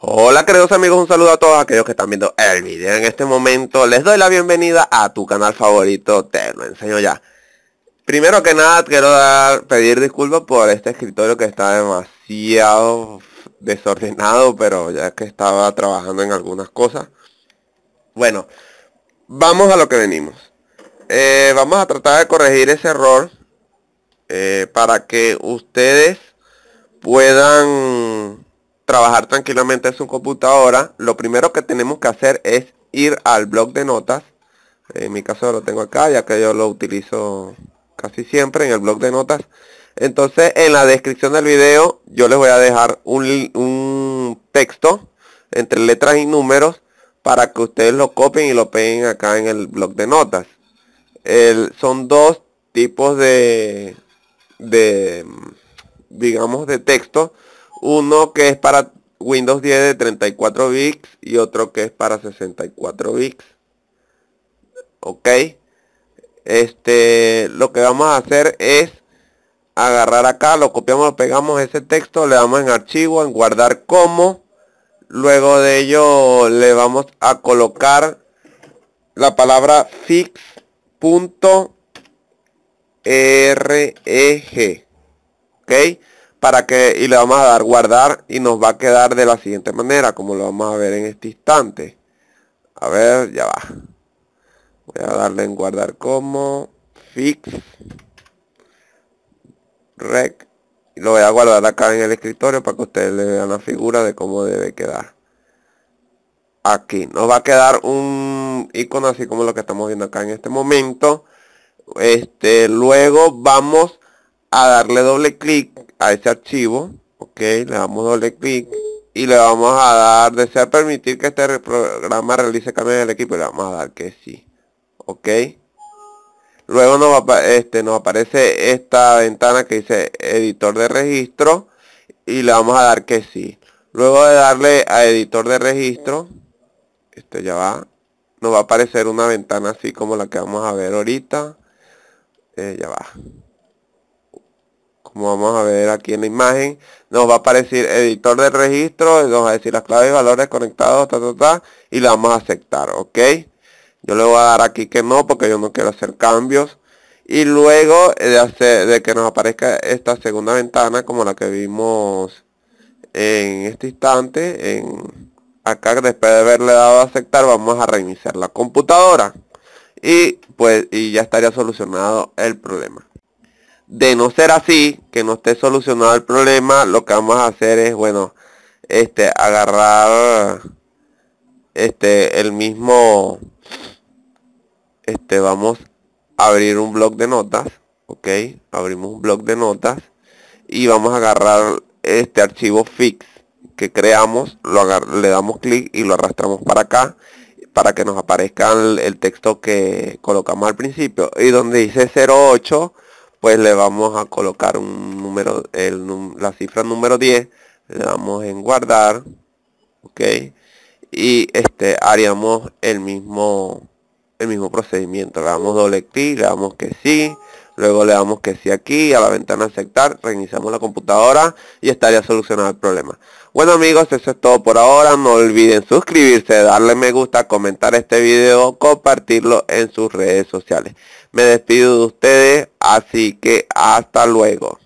Hola queridos amigos, un saludo a todos aquellos que están viendo el video en este momento. Les doy la bienvenida a tu canal favorito, te lo enseño ya. Primero que nada quiero dar, pedir disculpas por este escritorio que está demasiado desordenado, pero ya que estaba trabajando en algunas cosas. Bueno, vamos a lo que venimos. Eh, vamos a tratar de corregir ese error eh, para que ustedes puedan trabajar tranquilamente en su computadora, lo primero que tenemos que hacer es ir al blog de notas. En mi caso lo tengo acá, ya que yo lo utilizo casi siempre en el blog de notas. Entonces en la descripción del video yo les voy a dejar un, texto entre letras y números para que ustedes lo copien y lo peguen acá en el blog de notas. son dos tipos de, de digamos, de texto uno que es para Windows 10 de 34 bits y otro que es para 64 bits. Ok. Este, lo que vamos a hacer es agarrar acá, lo copiamos, pegamos ese texto, le damos en archivo, en guardar como. Luego de ello le vamos a colocar la palabra fix reg, ¿Ok? para que y le vamos a dar guardar y nos va a quedar de la siguiente manera como lo vamos a ver en este instante a ver ya va voy a darle en guardar como fix rec y lo voy a guardar acá en el escritorio para que ustedes le vean la figura de cómo debe quedar aquí nos va a quedar un icono así como lo que estamos viendo acá en este momento este luego vamos a darle doble clic a ese archivo, ok, le damos doble clic y le vamos a dar, desea permitir que este programa realice cambios en el equipo, le vamos a dar que sí, ok. Luego nos, va este, nos aparece esta ventana que dice editor de registro y le vamos a dar que sí. Luego de darle a editor de registro, este ya va, nos va a aparecer una ventana así como la que vamos a ver ahorita. Eh, ya va como vamos a ver aquí en la imagen, nos va a aparecer editor de registro, y nos va a decir las claves y valores conectados, y la vamos a aceptar, ok. Yo le voy a dar aquí que no, porque yo no quiero hacer cambios. Y luego de, hacer, de que nos aparezca esta segunda ventana, como la que vimos en este instante, en acá después de haberle dado a aceptar, vamos a reiniciar la computadora. Y pues y ya estaría solucionado el problema. De no ser así, que no esté solucionado el problema, lo que vamos a hacer es, bueno, este, agarrar este, el mismo, este, vamos a abrir un blog de notas, ok, abrimos un blog de notas y vamos a agarrar este archivo fix que creamos, lo le damos clic y lo arrastramos para acá para que nos aparezca el, el, texto que colocamos al principio y donde dice 08 pues le vamos a colocar un número, el, la cifra número 10, le damos en guardar, ok, y este haríamos el mismo, el mismo procedimiento, le damos doble clic, le damos que sí, luego le damos que sí aquí, a la ventana aceptar, reiniciamos la computadora y estaría solucionado el problema. Bueno amigos, eso es todo por ahora, no olviden suscribirse, darle me gusta, comentar este video, compartirlo en sus redes sociales. Me despido de ustedes Así que hasta luego.